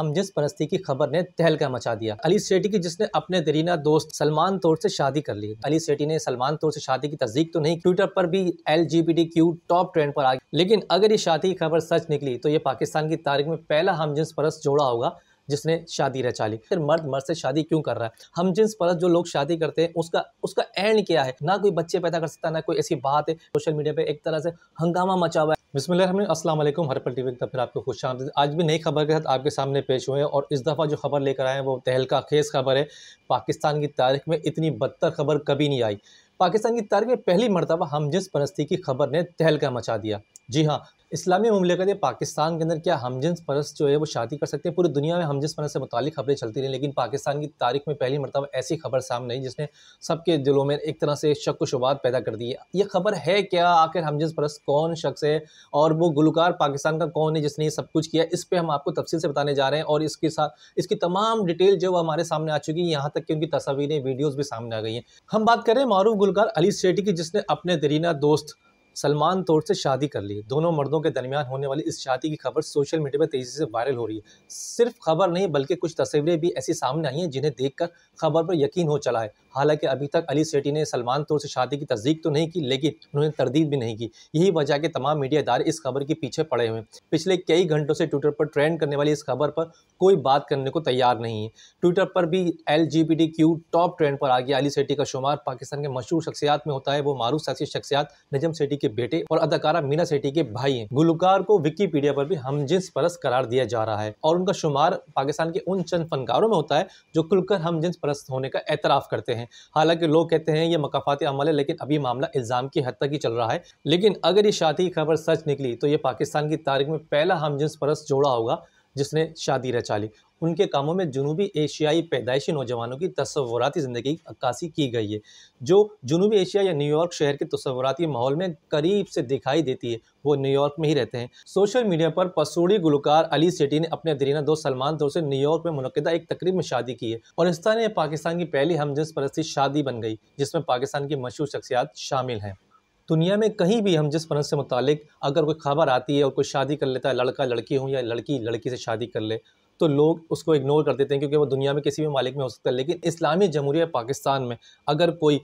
हम जिस परस्ती की खबर ने तहलका मचा दिया अली सेठी की जिसने अपने दरीना दोस्त सलमान तौर से शादी कर ली अली सेठी ने सलमान तौर से शादी की तस्दीक तो नहीं ट्विटर पर भी एल क्यू टॉप ट्रेंड पर आ गई लेकिन अगर ये शादी की खबर सच निकली तो ये पाकिस्तान की तारीख में पहला हम जिस परस जोड़ा होगा जिसने शादी रचा ली फिर मर्द मर्द से शादी क्यों कर रहा है हम जिन्स परस जो लोग शादी करते हैं उसका उसका एंड क्या है ना कोई बच्चे पैदा कर सकता ना कोई ऐसी बात है सोशल मीडिया पे एक तरह से हंगामा मचा हुआ है बिसमिल अस्सलाम वालेकुम हरपल टी वी फिर आपको खुश आमदी आज भी नई खबर के साथ आपके सामने पेश हुए हैं और इस दफ़ा जो खबर लेकर आए हैं वो तहलका खेज़ खबर है पाकिस्तान की तारीख में इतनी बदतर खबर कभी नहीं आई पाकिस्तान की तारीख में पहली मरतबा हम जिस परस्ती की खबर ने तहलका मचा दिया जी हाँ इस्लामी ममलिकत पाकिस्तान के अंदर क्या हमजन्स परस जो है वो शादी कर सकते हैं पूरी दुनिया में हमजन्स परस से मुतल खबरें चलती रही लेकिन पाकिस्तान की तारीख में पहली मरतब ऐसी खबर सामने आई जिसने सबके दिलों में एक तरह से शक व शुबात पैदा कर दी है ये खबर है क्या आखिर हमजन्स परस कौन शख्स है और वो गुलकार पाकिस्तान का कौन है जिसने ये सब कुछ किया इस पर हम आपको तफसील से बताने जा रहे हैं और इसके साथ इसकी तमाम डिटेल जो हमारे सामने आ चुकी है यहाँ तक कि उनकी तस्वीरें वीडियोज़ भी सामने आ गई हैं हम बात करें मारूफ गुलकार अली सेठी की जिसने अपने दरीना दोस्त सलमान तौर से शादी कर ली दोनों मर्दों के दरमियान होने वाली इस शादी की खबर सोशल मीडिया पर तेज़ी से वायरल हो रही है सिर्फ खबर नहीं बल्कि कुछ तस्वीरें भी ऐसी सामने आई हैं जिन्हें देखकर खबर पर यकीन हो चला है हालांकि अभी तक अली सेठी ने सलमान तौर से शादी की तस्दीक तो नहीं की लेकिन उन्होंने तरदीद भी नहीं की यही वजह के तमाम मीडिया इदारे इस खबर के पीछे पड़े हुए हैं पिछले कई घंटों से ट्विटर पर ट्रेंड करने वाली इस खबर पर कोई बात करने को तैयार नहीं है ट्विटर पर भी एल टॉप ट्रेंड पर आ गया अली सेठी का शुमार पाकिस्तान के मशहूर शख्सियात में होता है वो मारूफ सियासी शख्सियात नजम सेठी के बेटे और अदाकारा मीना सेठी के भाई हैं गुलकार को विकीपीडिया पर भी हम हमजिंस परस करार दिया जा रहा है और उनका शुमार पाकिस्तान के उन चंद फनकारों में होता है जो खुलकर हम हमजिंस परस्त होने का एतराफ़ करते हैं हालांकि लोग कहते हैं ये मकाफाती अमल है लेकिन अभी मामला इल्ज़ाम की हद तक ही चल रहा है लेकिन अगर ये शादी खबर सच निकली तो ये पाकिस्तान की तारीख में पहला हम हमजिंस परस्त जोड़ा होगा जिसने शादी रचा ली उनके कामों में जनूबी एशियाई पैदाइशी नौजवानों की तस्वुराती ज़िंदगी की की गई है जो जनूबी एशिया या न्यूयॉर्क शहर के तस्वुराती माहौल में करीब से दिखाई देती है वो न्यूयॉर्क में ही रहते हैं सोशल मीडिया पर पसूड़ी गुलकार अली सेटी ने अपने दरीना दोस्त सलमान दोस्त से न्यूयॉर्क में मनदा एक तकरीब में शादी की है और इस तरह पाकिस्तान की पहली हमजिस परस्ती शादी बन गई जिसमें पाकिस्तान की मशहूर शख्सियात शामिल हैं दुनिया में कहीं भी हम जिस सनत से मुतल अगर कोई खबर आती है और कोई शादी कर लेता है लड़का लड़की हो या लड़की लड़की से शादी कर ले तो लोग उसको इग्नोर कर देते हैं क्योंकि वो दुनिया में किसी भी मालिक में हो सकता है लेकिन इस्लामी जमहूरिया पाकिस्तान में अगर कोई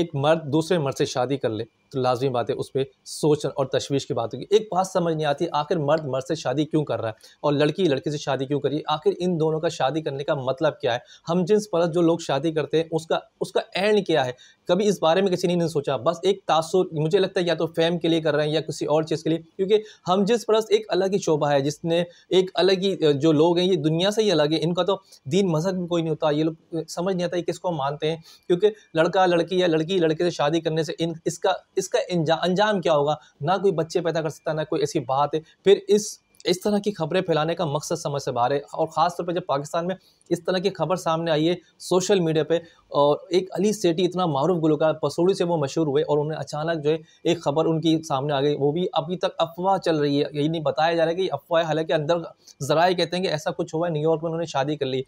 एक मर्द दूसरे मर्द से शादी कर ले तो लाजमी बात है उस पर सोच और तशवीश की बात होगी एक बात समझ नहीं आती आखिर मर्द मर्द से शादी क्यों कर रहा है और लड़की लड़के से शादी क्यों करिए आखिर इन दोनों का शादी करने का मतलब क्या है हम जिन्स परत जो लोग शादी करते हैं उसका उसका एंड क्या है कभी इस बारे में किसी ने नहीं सोचा बस एक तासुर मुझे लगता है या तो फैम के लिए कर रहे हैं या किसी और चीज़ के लिए क्योंकि हम जिस परस एक अलग ही शोभा है जिसने एक अलग ही जो लोग हैं ये दुनिया से ही अलग है इनका तो दीन मजहब भी कोई नहीं होता ये लोग समझ नहीं आता कि किसको मानते हैं क्योंकि लड़का लड़की या लड़की लड़के से शादी करने से इन इसका इसका अंजाम क्या होगा ना कोई बच्चे पैदा कर सकता ना कोई ऐसी बात है फिर इस इस तरह की खबरें फैलाने का मकसद समझ से बाहर है और ख़ास तौर पर जब पाकिस्तान में इस तरह की खबर सामने आई है सोशल मीडिया पे और एक अली सेठी इतना मारूफ गुलकार पसोड़ी से वो मशहूर हुए और उन्हें अचानक जो है एक खबर उनकी सामने आ गई वो भी अभी तक अफवाह चल रही है यही नहीं बताया जा रहा है कि अफवाह हालांकि अंदर जराए कहते हैं कि ऐसा कुछ हुआ है न्यूयॉर्क में उन्होंने शादी कर ली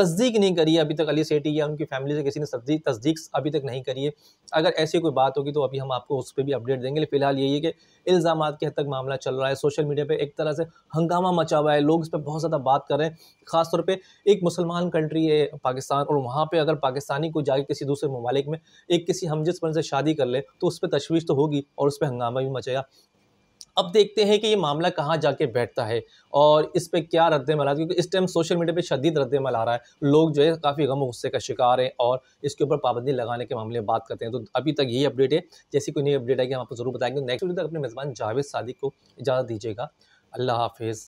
तस्दीक नहीं करी है अभी तक अली सेठी या उनकी फैमिली से किसी ने तस्दीक तस्दीक अभी तक नहीं करी है अगर ऐसी कोई बात होगी तो अभी हम आपको उस पर भी अपडेट देंगे फिलहाल यही है कि इल्ज़ाम के हद तक मामला चल रहा है सोशल मीडिया पर एक तरह से हंगामा मचा हुआ है लोग इस पर बहुत ज़्यादा बात कर रहे हैं खासतौर पर एक मुसलमान कंट्री है पाकिस्तान और वहाँ पर अगर पाकिस्तानी को जाकर किसी दूसरे ममालिक में एक किसी हमजसपन से शादी कर ले तो उस पर तशवीश तो होगी और उस पर हंगामा भी मचेगा अब देखते हैं कि ये मामला कहाँ जाके बैठता है और इस पर क्या रद्दमल आ क्योंकि इस टाइम सोशल मीडिया पर शदीद रद्दमल आ रहा है लोग जो है काफ़ी गम गुस्से का शिकार हैं और इसके ऊपर पाबंदी लगाने के मामले में बात करते हैं तो अभी तक यही अपडेट है जैसी कोई नई अपडेट आएगी हम आपको ज़रूर बताएंगे नेक्स्ट वीडियो तक अपने मेज़बान जावेद सादिक को इजाज़त दीजिएगा अल्लाह हाफिज़